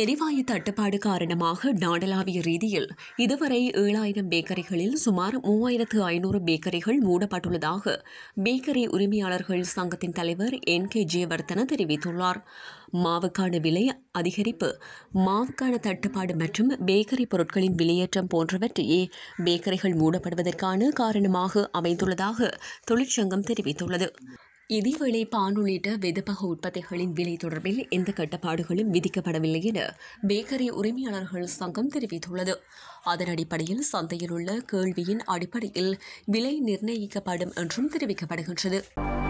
எரிவாயு தட்டுப்பாடு காரணமாக நாடளாவிய ரீதியில் இதுவரை ஏழாயிரம் பேக்கரிகளில் சுமார் மூவாயிரத்து ஐநூறு பேக்கரிகள் மூடப்பட்டுள்ளதாக பேக்கரி உரிமையாளர்கள் சங்கத்தின் தலைவர் என் கே ஜெயவர்தன தெரிவித்துள்ளார் மாவுக்கான விலை அதிகரிப்பு மாவுக்கான தட்டுப்பாடு மற்றும் பேக்கரி பொருட்களின் விலையேற்றம் போன்றவற்றையே பேக்கரிகள் மூடப்படுவதற்கான காரணமாக அமைந்துள்ளதாக தொழிற்சங்கம் தெரிவித்துள்ளது இதேவேளை பான் உள்ளிட்ட வெதப்பக உற்பத்திகளின் விலை தொடர்பில் எந்த கட்டுப்பாடுகளும் விதிக்கப்படவில்லை என பேக்கரி உரிமையாளர்கள் சங்கம் தெரிவித்துள்ளது அதன் அடிப்படையில் சந்தையில் உள்ள கேள்வியின் அடிப்படையில் விலை நிர்ணயிக்கப்படும் என்றும் தெரிவிக்கப்படுகின்றது